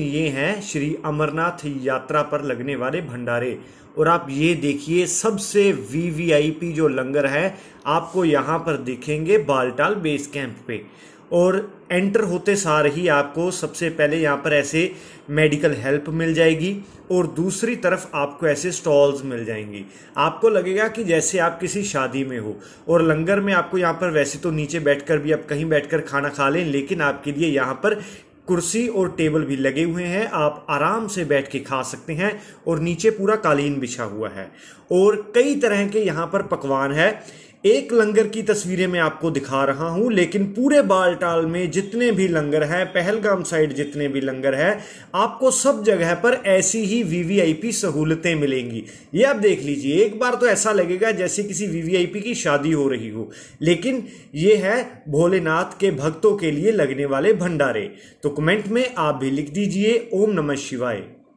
ये हैं श्री अमरनाथ यात्रा पर लगने वाले भंडारे और आप ये देखिए सबसे वीवीआईपी जो लंगर है आपको यहाँ पर दिखेंगे बालटाल बेस कैंप पे और एंटर होते सार ही आपको सबसे पहले यहाँ पर ऐसे मेडिकल हेल्प मिल जाएगी और दूसरी तरफ आपको ऐसे स्टॉल्स मिल जाएंगी आपको लगेगा कि जैसे आप किसी शादी में हो और लंगर में आपको यहाँ पर वैसे तो नीचे बैठकर भी आप कहीं बैठकर खाना खा लें लेकिन आपके लिए यहाँ पर कुर्सी और टेबल भी लगे हुए हैं आप आराम से बैठ के खा सकते हैं और नीचे पूरा कालीन बिछा हुआ है और कई तरह के यहाँ पर पकवान है एक लंगर की तस्वीरें मैं आपको दिखा रहा हूं लेकिन पूरे बालटाल में जितने भी लंगर हैं पहलगाम साइड जितने भी लंगर हैं आपको सब जगह पर ऐसी ही वीवीआईपी सहूलतें मिलेंगी ये आप देख लीजिए एक बार तो ऐसा लगेगा जैसे किसी वीवीआईपी की शादी हो रही हो लेकिन ये है भोलेनाथ के भक्तों के लिए लगने वाले भंडारे तो कमेंट में आप भी लिख दीजिए ओम नमः शिवाय